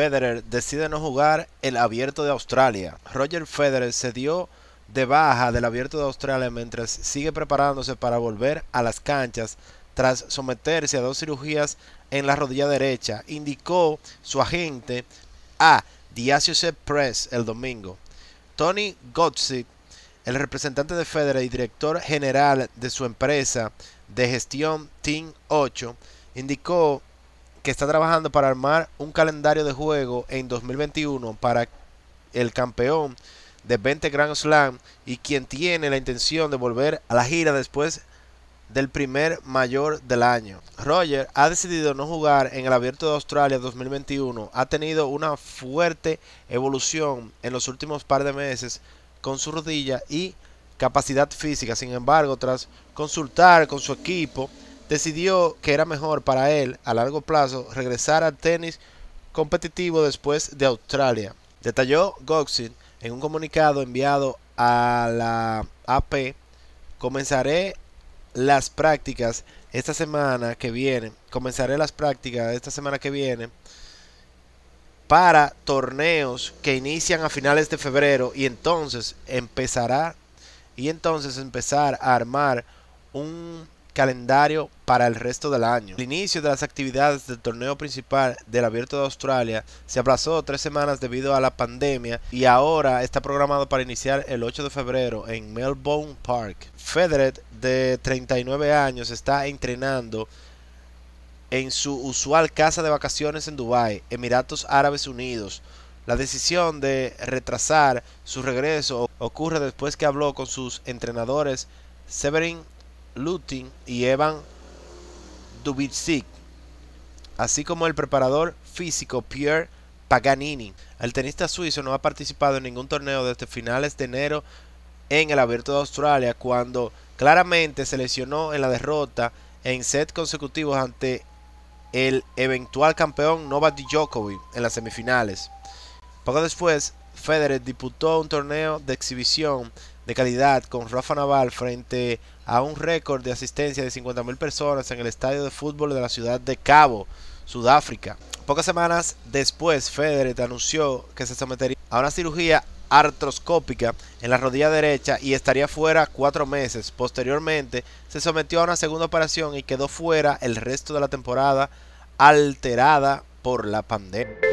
Federer decide no jugar el Abierto de Australia. Roger Federer se dio de baja del Abierto de Australia mientras sigue preparándose para volver a las canchas tras someterse a dos cirugías en la rodilla derecha, indicó su agente a The Associated Press el domingo. Tony Gottsick, el representante de Federer y director general de su empresa de gestión Team 8, indicó que está trabajando para armar un calendario de juego en 2021 para el campeón de 20 Grand Slam y quien tiene la intención de volver a la gira después del primer mayor del año. Roger ha decidido no jugar en el Abierto de Australia 2021. Ha tenido una fuerte evolución en los últimos par de meses con su rodilla y capacidad física. Sin embargo, tras consultar con su equipo, decidió que era mejor para él a largo plazo regresar al tenis competitivo después de Australia. Detalló Goxin en un comunicado enviado a la AP, comenzaré las prácticas esta semana que viene, comenzaré las prácticas esta semana que viene para torneos que inician a finales de febrero y entonces empezará y entonces empezar a armar un calendario para el resto del año. El inicio de las actividades del torneo principal del Abierto de Australia se aplazó tres semanas debido a la pandemia y ahora está programado para iniciar el 8 de febrero en Melbourne Park. Federer, de 39 años, está entrenando en su usual casa de vacaciones en Dubái, Emiratos Árabes Unidos. La decisión de retrasar su regreso ocurre después que habló con sus entrenadores Severin Lutin y Evan Dubitzik, así como el preparador físico Pierre Paganini. El tenista suizo no ha participado en ningún torneo desde finales de enero en el Abierto de Australia, cuando claramente se lesionó en la derrota en set consecutivos ante el eventual campeón Novak Djokovic en las semifinales. Poco después, Federer disputó un torneo de exhibición de calidad con Rafa Naval frente a un récord de asistencia de 50.000 personas en el estadio de fútbol de la ciudad de Cabo, Sudáfrica. Pocas semanas después, Federer anunció que se sometería a una cirugía artroscópica en la rodilla derecha y estaría fuera cuatro meses. Posteriormente se sometió a una segunda operación y quedó fuera el resto de la temporada alterada por la pandemia.